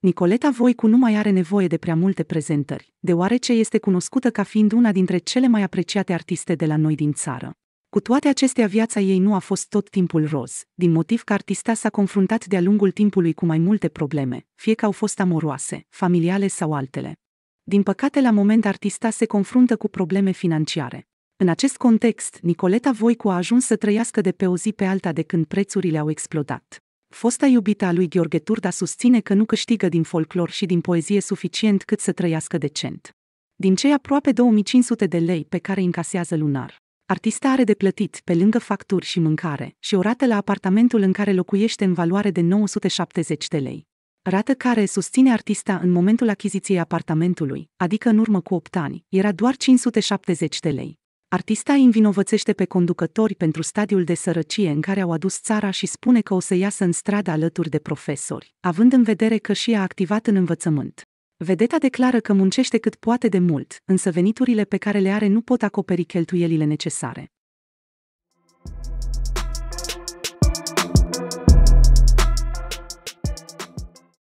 Nicoleta Voicu nu mai are nevoie de prea multe prezentări, deoarece este cunoscută ca fiind una dintre cele mai apreciate artiste de la noi din țară. Cu toate acestea, viața ei nu a fost tot timpul roz, din motiv că artista s-a confruntat de-a lungul timpului cu mai multe probleme, fie că au fost amoroase, familiale sau altele. Din păcate, la moment artista se confruntă cu probleme financiare. În acest context, Nicoleta Voicu a ajuns să trăiască de pe o zi pe alta de când prețurile au explodat fosta iubită a lui Gheorghe Turda susține că nu câștigă din folclor și din poezie suficient cât să trăiască decent. Din cei aproape 2500 de lei pe care încasează lunar, artista are de plătit, pe lângă facturi și mâncare, și o rată la apartamentul în care locuiește în valoare de 970 de lei. Rată care susține artista în momentul achiziției apartamentului, adică în urmă cu 8 ani, era doar 570 de lei. Artista îi învinovățește pe conducători pentru stadiul de sărăcie în care au adus țara și spune că o să iasă în stradă alături de profesori, având în vedere că și a activat în învățământ. Vedeta declară că muncește cât poate de mult, însă veniturile pe care le are nu pot acoperi cheltuielile necesare.